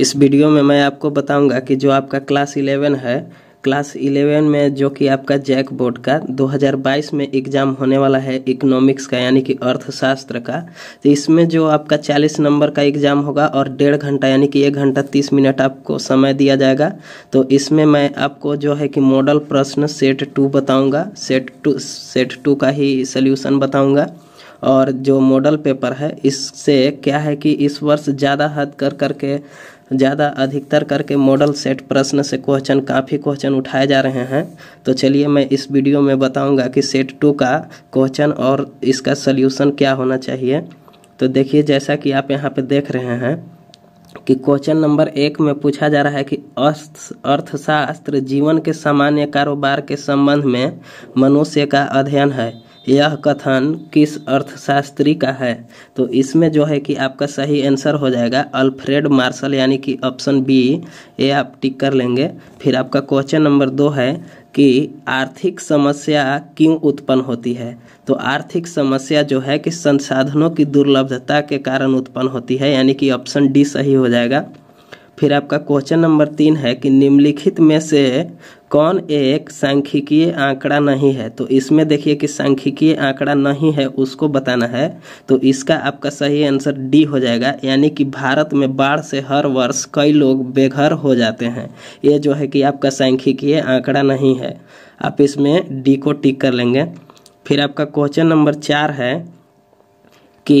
इस वीडियो में मैं आपको बताऊंगा कि जो आपका क्लास 11 है क्लास 11 में जो कि आपका जैक बोर्ड का 2022 में एग्ज़ाम होने वाला है इकोनॉमिक्स का यानी कि अर्थशास्त्र का तो इसमें जो आपका 40 नंबर का एग्ज़ाम होगा और डेढ़ घंटा यानी कि एक घंटा 30 मिनट आपको समय दिया जाएगा तो इसमें मैं आपको जो है कि मॉडल प्रश्न सेट टू बताऊँगा सेट टू सेट टू का ही सल्यूशन बताऊँगा और जो मॉडल पेपर है इससे क्या है कि इस वर्ष ज़्यादा हद कर करके ज़्यादा अधिकतर करके मॉडल सेट प्रश्न से क्वेश्चन काफ़ी क्वेश्चन उठाए जा रहे हैं तो चलिए मैं इस वीडियो में बताऊंगा कि सेट टू का क्वेश्चन और इसका सल्यूशन क्या होना चाहिए तो देखिए जैसा कि आप यहाँ पर देख रहे हैं कि क्वेश्चन नंबर एक में पूछा जा रहा है कि अर्थशास्त्र जीवन के सामान्य कारोबार के संबंध में मनुष्य का अध्ययन है यह कथन किस अर्थशास्त्री का है तो इसमें जो है कि आपका सही आंसर हो जाएगा अल्फ्रेड मार्शल यानी कि ऑप्शन बी ये आप टिक कर लेंगे फिर आपका क्वेश्चन नंबर दो है कि आर्थिक समस्या क्यों उत्पन्न होती है तो आर्थिक समस्या जो है कि संसाधनों की दुर्लभता के कारण उत्पन्न होती है यानी कि ऑप्शन डी सही हो जाएगा फिर आपका क्वेश्चन नंबर तीन है कि निम्नलिखित में से कौन एक सांख्यिकीय आंकड़ा नहीं है तो इसमें देखिए कि सांख्यिकीय आंकड़ा नहीं है उसको बताना है तो इसका आपका सही आंसर डी हो जाएगा यानी कि भारत में बाढ़ से हर वर्ष कई लोग बेघर हो जाते हैं ये जो है कि आपका सांख्यिकीय आंकड़ा नहीं है आप इसमें डी को टिक कर लेंगे फिर आपका क्वेश्चन नंबर चार है कि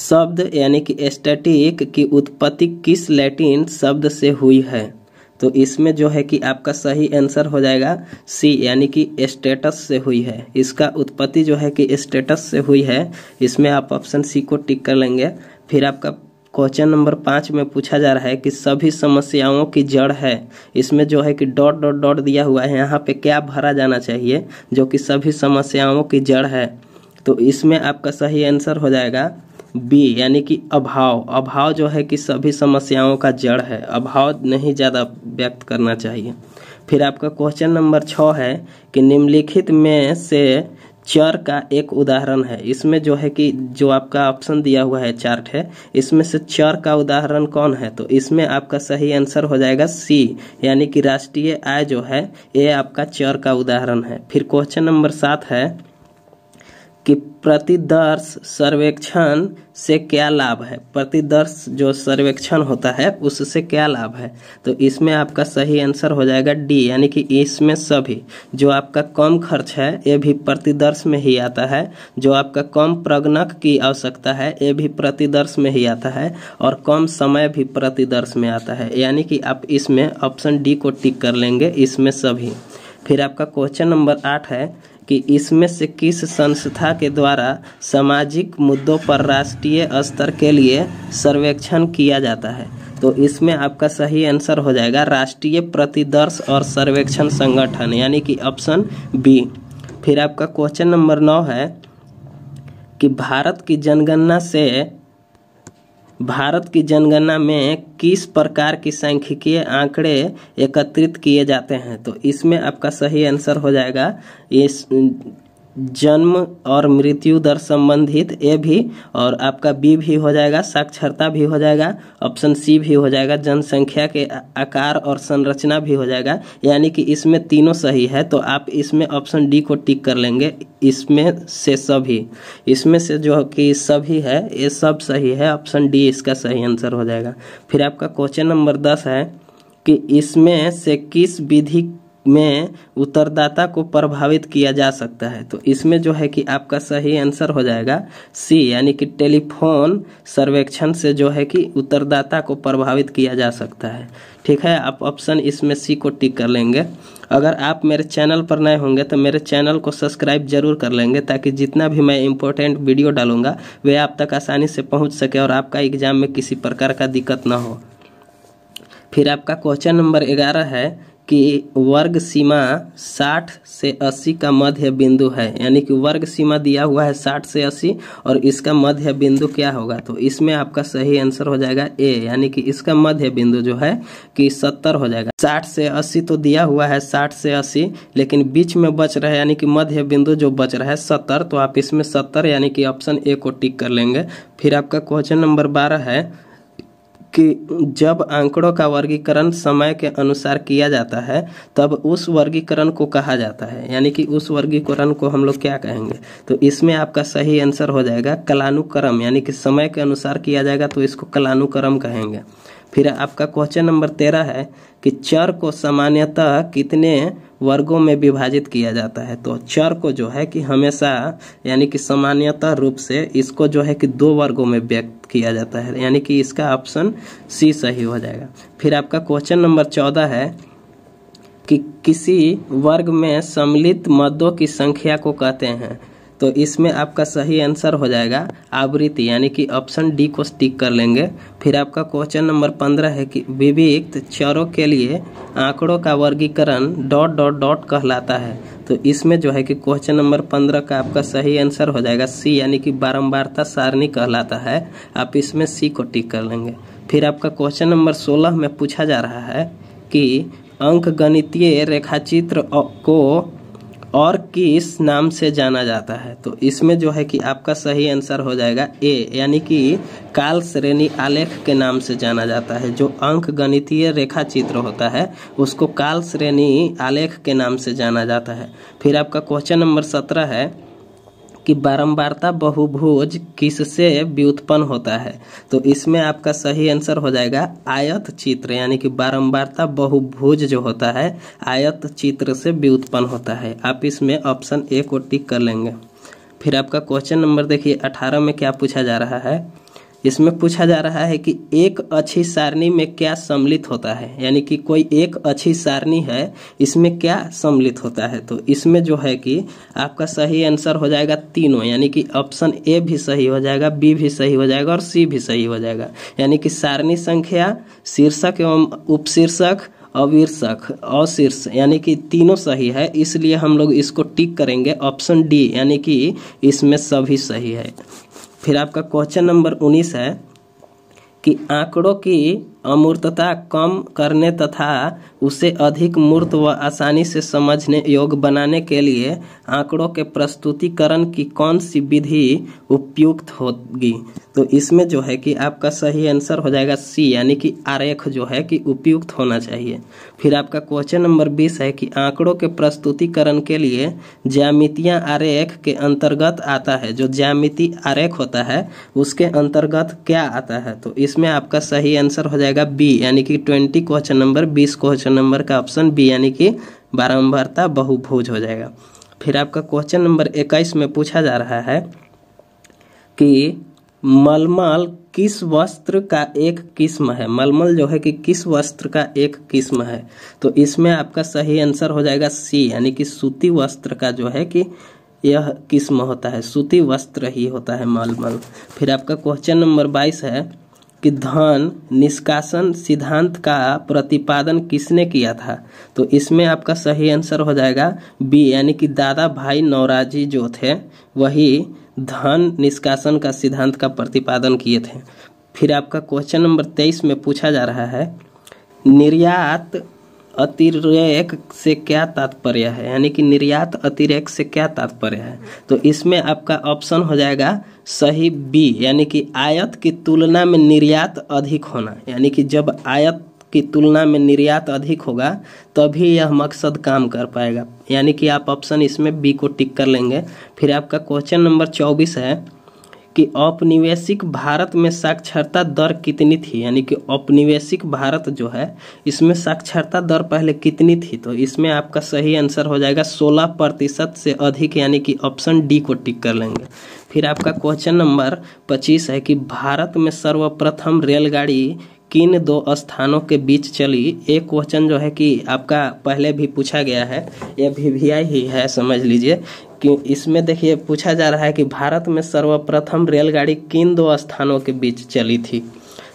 शब्द यानी कि स्टैटिक की उत्पत्ति किस लैटिन शब्द से हुई है तो इसमें जो है कि आपका सही आंसर हो जाएगा सी यानी कि स्टेटस से हुई है इसका उत्पत्ति जो है कि स्टेटस से हुई है इसमें आप ऑप्शन सी को टिक कर लेंगे फिर आपका क्वेश्चन नंबर पाँच में पूछा जा रहा है कि सभी समस्याओं की जड़ है इसमें जो है कि डॉट डॉट डॉट दिया हुआ है यहाँ पे क्या भरा जाना चाहिए जो कि सभी समस्याओं की जड़ है तो इसमें आपका सही आंसर हो जाएगा बी यानी कि अभाव अभाव जो है कि सभी समस्याओं का जड़ है अभाव नहीं ज़्यादा व्यक्त करना चाहिए फिर आपका क्वेश्चन नंबर छ है कि निम्नलिखित में से चर का एक उदाहरण है इसमें जो है कि जो आपका ऑप्शन दिया हुआ है चार्ट है इसमें से चर का उदाहरण कौन है तो इसमें आपका सही आंसर हो जाएगा सी यानी कि राष्ट्रीय आय जो है ये आपका चर का उदाहरण है फिर क्वेश्चन नंबर सात है कि प्रतिदर्श सर्वेक्षण से क्या लाभ है प्रतिदर्श जो सर्वेक्षण होता है उससे क्या लाभ है तो इसमें आपका सही आंसर हो जाएगा डी यानी कि इसमें सभी जो आपका कम खर्च है ये भी प्रतिदर्श में ही आता है जो आपका कम प्रगणक की आवश्यकता है ये भी प्रतिदर्श में ही आता है और कम समय भी प्रतिदर्श में आता है यानी कि आप इसमें ऑप्शन डी को टिक कर लेंगे इसमें सभी फिर आपका क्वेश्चन नंबर आठ है कि इसमें से किस संस्था के द्वारा सामाजिक मुद्दों पर राष्ट्रीय स्तर के लिए सर्वेक्षण किया जाता है तो इसमें आपका सही आंसर हो जाएगा राष्ट्रीय प्रतिदर्श और सर्वेक्षण संगठन यानी कि ऑप्शन बी फिर आपका क्वेश्चन नंबर नौ है कि भारत की जनगणना से भारत की जनगणना में किस प्रकार की सांख्यिकीय आंकड़े एकत्रित किए जाते हैं तो इसमें आपका सही आंसर हो जाएगा इस जन्म और मृत्यु दर संबंधित ए भी और आपका बी भी हो जाएगा साक्षरता भी हो जाएगा ऑप्शन सी भी हो जाएगा जनसंख्या के आकार और संरचना भी हो जाएगा यानी कि इसमें तीनों सही है तो आप इसमें ऑप्शन डी को टिक कर लेंगे इसमें से सभी इसमें से जो कि सभी है ये सब सही है ऑप्शन डी इसका सही आंसर हो जाएगा फिर आपका क्वेश्चन नंबर दस है कि इसमें से किस विधि में उत्तरदाता को प्रभावित किया जा सकता है तो इसमें जो है कि आपका सही आंसर हो जाएगा सी यानी कि टेलीफोन सर्वेक्षण से जो है कि उत्तरदाता को प्रभावित किया जा सकता है ठीक है आप ऑप्शन इसमें सी को टिक कर लेंगे अगर आप मेरे चैनल पर नए होंगे तो मेरे चैनल को सब्सक्राइब जरूर कर लेंगे ताकि जितना भी मैं इम्पोर्टेंट वीडियो डालूंगा वे आप तक आसानी से पहुंच सके और आपका एग्जाम में किसी प्रकार का दिक्कत ना हो फिर आपका क्वेश्चन नंबर ग्यारह है कि वर्ग सीमा 60 से 80 का मध्य बिंदु है यानी कि वर्ग सीमा दिया हुआ है 60 से 80 और इसका मध्य बिंदु क्या होगा तो इसमें आपका सही आंसर हो जाएगा ए यानी कि इसका मध्य बिंदु जो है कि 70 हो जाएगा 60 से 80 तो दिया हुआ है 60 से 80 लेकिन बीच में बच रहा है यानी कि मध्य बिंदु जो बच रहा है सत्तर तो आप इसमें सत्तर यानी कि ऑप्शन ए को टिक कर लेंगे फिर आपका क्वेश्चन नंबर बारह है कि जब आंकड़ों का वर्गीकरण समय के अनुसार किया जाता है तब उस वर्गीकरण को कहा जाता है यानी कि उस वर्गीकरण को हम लोग क्या कहेंगे तो इसमें आपका सही आंसर हो जाएगा कलानुक्रम यानी कि समय के अनुसार किया जाएगा तो इसको कलानुक्रम कहेंगे फिर आपका क्वेश्चन नंबर तेरह है कि चर को सामान्यतः कितने वर्गों में विभाजित किया जाता है तो चर को जो है कि हमेशा यानी कि सामान्यतः रूप से इसको जो है कि दो वर्गों में व्यक्त किया जाता है यानी कि इसका ऑप्शन सी सही हो जाएगा फिर आपका क्वेश्चन नंबर चौदह है कि किसी वर्ग में सम्मिलित मदों की संख्या को कहते हैं तो इसमें आपका सही आंसर हो जाएगा आवृत्ति यानी कि ऑप्शन डी को स्टिक कर लेंगे फिर आपका क्वेश्चन नंबर पंद्रह है कि विविध चरों के लिए आंकड़ों का वर्गीकरण डॉट डॉट डॉट कहलाता है तो इसमें जो है कि क्वेश्चन नंबर पंद्रह का आपका सही आंसर हो जाएगा सी यानी कि बारम्बारता सारणी कहलाता है आप इसमें सी को टिक कर लेंगे फिर आपका क्वेश्चन नंबर सोलह में पूछा जा रहा है कि अंक गणितीय रेखाचित्र को और किस नाम से जाना जाता है तो इसमें जो है कि आपका सही आंसर हो जाएगा ए यानी कि काल श्रेणी आलेख के नाम से जाना जाता है जो अंक गणितीय रेखा चित्र होता है उसको काल श्रेणी आलेख के नाम से जाना जाता है फिर आपका क्वेश्चन नंबर सत्रह है कि बारंबारता बहुभुज किससे व्युत्पन्न होता है तो इसमें आपका सही आंसर हो जाएगा आयत चित्र यानी कि बारंबारता बहुभुज जो होता है आयत चित्र से व्युत्पन्न होता है आप इसमें ऑप्शन ए को टिक कर लेंगे फिर आपका क्वेश्चन नंबर देखिए अठारह में क्या पूछा जा रहा है इसमें पूछा जा रहा है कि एक अच्छी सारणी में क्या सम्मिलित होता है यानी कि कोई एक अच्छी सारणी है इसमें क्या सम्मिलित होता है तो इसमें जो है कि आपका सही आंसर हो जाएगा तीनों यानी कि ऑप्शन ए भी सही हो जाएगा बी भी सही हो जाएगा और सी भी सही हो जाएगा यानी कि सारणी संख्या शीर्षक एवं उपशीर्षक अवीर्षक अशीर्ष यानी कि तीनों सही है इसलिए हम लोग इसको टिक करेंगे ऑप्शन डी यानी कि इसमें सभी सही है फिर आपका क्वेश्चन नंबर उन्नीस है कि आंकड़ों की अमूर्तता कम करने तथा उसे अधिक मूर्त व आसानी से समझने योग्य बनाने के लिए आंकड़ों के प्रस्तुतिकरण की कौन सी विधि उपयुक्त होगी तो इसमें जो है कि आपका सही आंसर हो जाएगा सी यानी कि आरेख जो है कि उपयुक्त होना चाहिए फिर आपका क्वेश्चन नंबर बीस है कि आंकड़ों के प्रस्तुतिकरण के लिए ज्यामितियाँ आरेख के अंतर्गत आता है जो ज्यामिति आरेख होता है उसके अंतर्गत क्या आता है तो इसमें आपका सही आंसर हो जाएगा जाएगा बी यानी कि ट्वेंटी क्वेश्चन नंबर बीस क्वेश्चन नंबर का ऑप्शन बी यानी कि बारम्बारता बहुभोज हो जाएगा फिर आपका क्वेश्चन नंबर इक्कीस में पूछा जा रहा है कि मलमल किस वस्त्र का एक किस्म है मलमल जो है कि किस वस्त्र का एक किस्म है तो इसमें आपका सही आंसर हो जाएगा सी यानी कि सूती वस्त्र का जो है कि यह किस्म होता है सूती वस्त्र ही होता है मलमल फिर आपका क्वेश्चन नंबर बाईस है कि धन निष्कासन सिद्धांत का प्रतिपादन किसने किया था तो इसमें आपका सही आंसर हो जाएगा बी यानी कि दादा भाई नवराजी जो थे वही धन निष्कासन का सिद्धांत का प्रतिपादन किए थे फिर आपका क्वेश्चन नंबर तेईस में पूछा जा रहा है निर्यात अतिरेक से क्या तात्पर्य है यानी कि निर्यात अतिरेक से क्या तात्पर्य है तो इसमें आपका ऑप्शन हो जाएगा सही बी यानी कि आयत की तुलना में निर्यात अधिक होना यानी कि जब आयत की तुलना में निर्यात अधिक होगा तभी यह मकसद काम कर पाएगा यानी कि आप ऑप्शन इसमें बी को टिक कर लेंगे फिर आपका क्वेश्चन नंबर चौबीस है कि औपनिवेशिक भारत में साक्षरता दर कितनी थी यानी कि औपनिवेशिक भारत जो है इसमें साक्षरता दर पहले कितनी थी तो इसमें आपका सही आंसर हो जाएगा 16 प्रतिशत से अधिक यानी कि ऑप्शन डी को टिक कर लेंगे फिर आपका क्वेश्चन नंबर 25 है कि भारत में सर्वप्रथम रेलगाड़ी किन दो स्थानों के बीच चली एक क्वेश्चन जो है कि आपका पहले भी पूछा गया है यह भी वी आई ही है समझ लीजिए कि इसमें देखिए पूछा जा रहा है कि भारत में सर्वप्रथम रेलगाड़ी किन दो स्थानों के बीच चली थी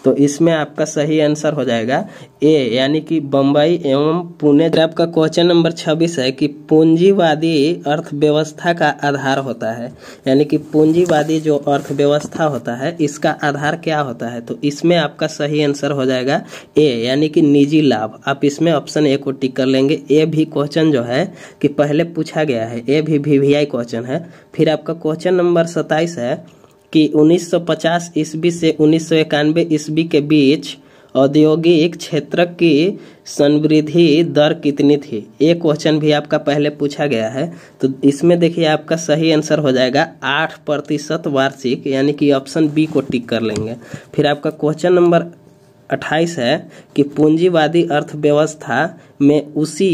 तो इसमें आपका सही आंसर हो जाएगा ए यानी कि बम्बई एवं पुणे आपका क्वेश्चन नंबर छब्बीस है कि पूंजीवादी अर्थव्यवस्था का आधार होता है यानी कि पूंजीवादी जो अर्थव्यवस्था होता है इसका आधार क्या होता है तो इसमें आपका सही आंसर हो जाएगा ए यानी कि निजी लाभ आप इसमें ऑप्शन ए को टिक कर लेंगे ए भी क्वेश्चन जो है कि पहले पूछा गया है ए भी वी क्वेश्चन है फिर आपका क्वेश्चन नंबर सत्ताईस है कि 1950 ईस्वी से उन्नीस सौ ईस्वी के बीच औद्योगिक क्षेत्र की संवृद्धि दर कितनी थी ये क्वेश्चन भी आपका पहले पूछा गया है तो इसमें देखिए आपका सही आंसर हो जाएगा आठ प्रतिशत वार्षिक यानी कि ऑप्शन बी को टिक कर लेंगे फिर आपका क्वेश्चन नंबर अट्ठाईस है कि पूंजीवादी अर्थव्यवस्था में उसी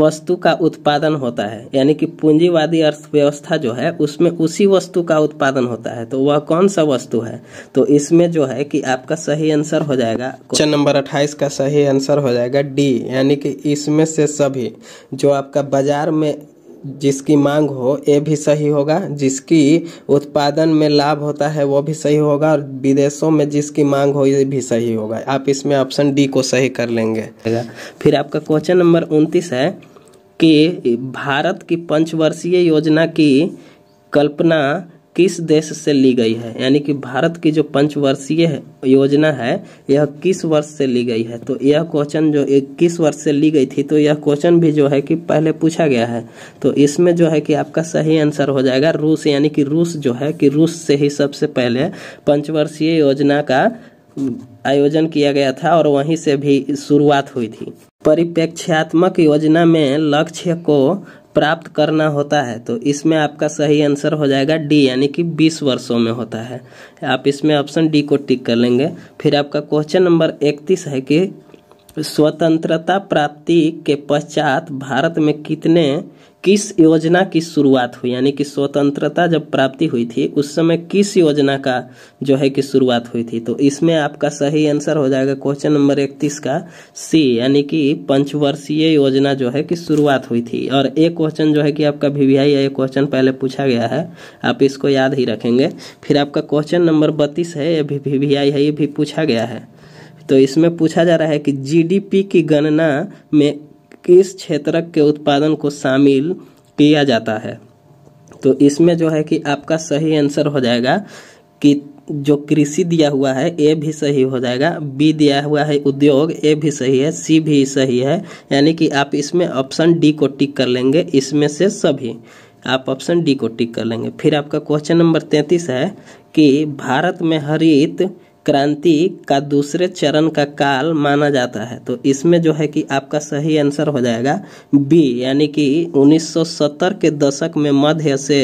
वस्तु का उत्पादन होता है यानी कि पूंजीवादी अर्थव्यवस्था जो है उसमें उसी वस्तु का उत्पादन होता है तो वह कौन सा वस्तु है तो इसमें जो है कि आपका सही आंसर हो जाएगा क्वेश्चन नंबर अट्ठाईस का सही आंसर हो जाएगा डी यानी कि इसमें से सभी जो आपका बाजार में जिसकी मांग हो ये भी सही होगा जिसकी उत्पादन में लाभ होता है वो भी सही होगा और विदेशों में जिसकी मांग हो ये भी सही होगा आप इसमें ऑप्शन डी को सही कर लेंगे फिर आपका क्वेश्चन नंबर उनतीस है कि भारत की पंचवर्षीय योजना की कल्पना किस देश से ली गई है यानी कि भारत की जो पंचवर्षीय योजना है यह किस वर्ष से ली गई है तो यह क्वेश्चन जो किस वर्ष से ली गई थी तो यह क्वेश्चन भी जो है कि पहले पूछा गया है तो इसमें जो है कि आपका सही आंसर हो जाएगा रूस यानी कि रूस जो है कि रूस से ही सबसे पहले पंचवर्षीय योजना का आयोजन किया गया था और वहीं से भी शुरुआत हुई थी परिप्रेक्ष्यात्मक योजना में लक्ष्य को प्राप्त करना होता है तो इसमें आपका सही आंसर हो जाएगा डी यानी कि 20 वर्षों में होता है आप इसमें ऑप्शन डी को टिक कर लेंगे फिर आपका क्वेश्चन नंबर 31 है कि स्वतंत्रता प्राप्ति के पश्चात भारत में कितने किस योजना की शुरुआत हुई यानी कि स्वतंत्रता जब प्राप्ति हुई थी उस समय किस योजना का जो है कि शुरुआत हुई थी तो इसमें आपका सही आंसर हो जाएगा क्वेश्चन नंबर इकतीस का सी यानी कि पंचवर्षीय योजना जो है कि शुरुआत हुई थी और एक क्वेश्चन जो है कि आपका वीवीआई ये क्वेश्चन पहले पूछा गया है आप इसको याद ही रखेंगे फिर आपका क्वेश्चन नंबर बत्तीस है ये भी वीवीआई है ये भी पूछा गया है तो इसमें पूछा जा रहा है कि जीडीपी की गणना में किस क्षेत्र के उत्पादन को शामिल किया जाता है तो इसमें जो है कि आपका सही आंसर हो जाएगा कि जो कृषि दिया हुआ है ए भी सही हो जाएगा बी दिया हुआ है उद्योग ए भी सही है सी भी सही है यानी कि आप इसमें ऑप्शन डी को टिक कर लेंगे इसमें से सभी आप ऑप्शन डी को टिक कर लेंगे फिर आपका क्वेश्चन नंबर तैंतीस है कि भारत में हरित क्रांति का दूसरे चरण का काल माना जाता है तो इसमें जो है कि आपका सही आंसर हो जाएगा बी यानी कि 1970 के दशक में मध्य से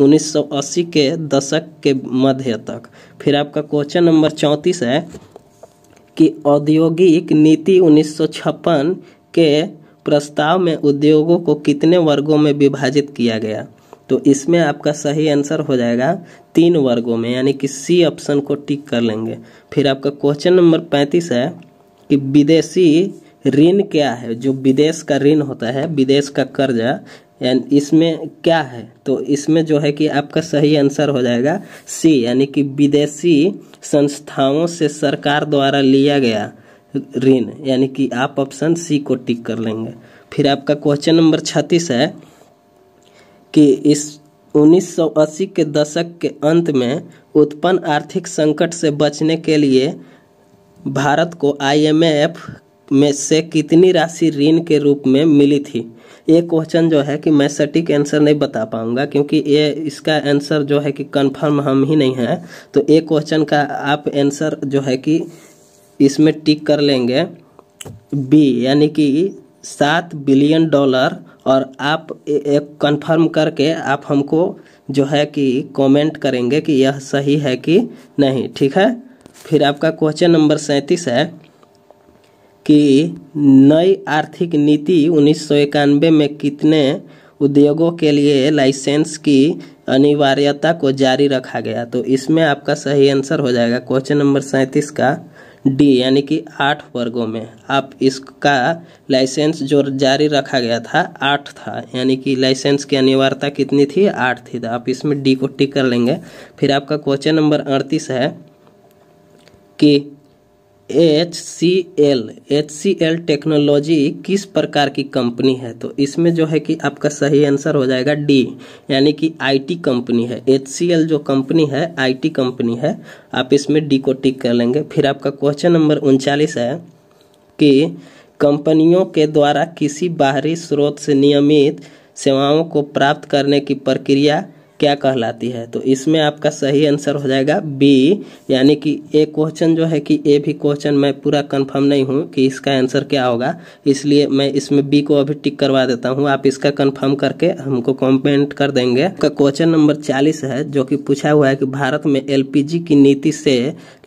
1980 के दशक के मध्य तक फिर आपका क्वेश्चन नंबर चौंतीस है कि औद्योगिक नीति 1956 के प्रस्ताव में उद्योगों को कितने वर्गों में विभाजित किया गया तो इसमें आपका सही आंसर हो जाएगा तीन वर्गों में यानी कि सी ऑप्शन को टिक कर लेंगे फिर आपका क्वेश्चन नंबर पैंतीस है कि विदेशी ऋण क्या है जो विदेश का ऋण होता है विदेश का कर्जा एंड इसमें क्या है तो इसमें जो है कि आपका सही आंसर हो जाएगा सी यानी कि विदेशी संस्थाओं से सरकार द्वारा लिया गया ऋण यानी कि आप ऑप्शन सी को टिक कर लेंगे फिर आपका क्वेश्चन नंबर छत्तीस है कि इस 1980 के दशक के अंत में उत्पन्न आर्थिक संकट से बचने के लिए भारत को आईएमएफ में से कितनी राशि ऋण के रूप में मिली थी ये क्वेश्चन जो है कि मैं सटीक आंसर नहीं बता पाऊंगा क्योंकि ये इसका आंसर जो है कि कंफर्म हम ही नहीं हैं तो ये क्वेश्चन का आप आंसर जो है कि इसमें टिक कर लेंगे बी यानी कि सात बिलियन डॉलर और आप एक कंफर्म करके आप हमको जो है कि कमेंट करेंगे कि यह सही है कि नहीं ठीक है फिर आपका क्वेश्चन नंबर सैंतीस है कि नई आर्थिक नीति उन्नीस में कितने उद्योगों के लिए लाइसेंस की अनिवार्यता को जारी रखा गया तो इसमें आपका सही आंसर हो जाएगा क्वेश्चन नंबर सैंतीस का डी यानी कि आठ वर्गों में आप इसका लाइसेंस जो जारी रखा गया था आठ था यानी कि लाइसेंस की अनिवार्यता कितनी थी आठ थी तो आप इसमें डी को टिक कर लेंगे फिर आपका क्वेश्चन नंबर अड़तीस है कि H C L H C L technology किस प्रकार की कंपनी है तो इसमें जो है कि आपका सही आंसर हो जाएगा डी यानी कि आईटी कंपनी है एच सी एल जो कंपनी है आईटी कंपनी है आप इसमें डी को टिक कर लेंगे फिर आपका क्वेश्चन नंबर उनचालीस है कि कंपनियों के द्वारा किसी बाहरी स्रोत से नियमित सेवाओं को प्राप्त करने की प्रक्रिया क्या कहलाती है तो इसमें आपका सही आंसर हो जाएगा बी यानी कि ए क्वेश्चन जो है कि ए भी क्वेश्चन मैं पूरा कंफर्म नहीं हूँ कि इसका आंसर क्या होगा इसलिए मैं इसमें बी को अभी टिक करवा देता हूँ आप इसका कंफर्म करके हमको कमेंट कर देंगे का क्वेश्चन नंबर चालीस है जो कि पूछा हुआ है कि भारत में एल की नीति से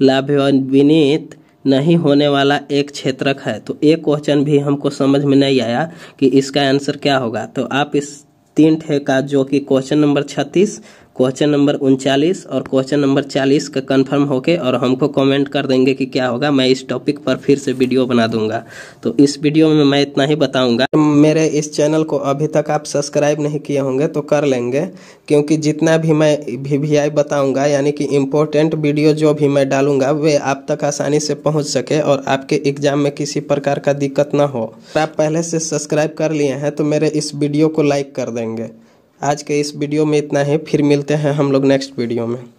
लाभान्वित नहीं होने वाला एक क्षेत्रक है तो एक क्वेश्चन भी हमको समझ में नहीं आया कि इसका आंसर क्या होगा तो आप इस तीन ठेका जो कि क्वेश्चन नंबर छत्तीस क्वेश्चन नंबर उनचालीस और क्वेश्चन नंबर चालीस का कंफर्म होके और हमको कमेंट कर देंगे कि क्या होगा मैं इस टॉपिक पर फिर से वीडियो बना दूंगा तो इस वीडियो में मैं इतना ही बताऊंगा मेरे इस चैनल को अभी तक आप सब्सक्राइब नहीं किए होंगे तो कर लेंगे क्योंकि जितना भी मैं वी वी आई बताऊँगा यानी कि इम्पोर्टेंट वीडियो जो भी मैं डालूंगा वे आप तक आसानी से पहुँच सके और आपके एग्जाम में किसी प्रकार का दिक्कत ना हो आप पहले से सब्सक्राइब कर लिए हैं तो मेरे इस वीडियो को लाइक कर देंगे आज के इस वीडियो में इतना ही फिर मिलते हैं हम लोग नेक्स्ट वीडियो में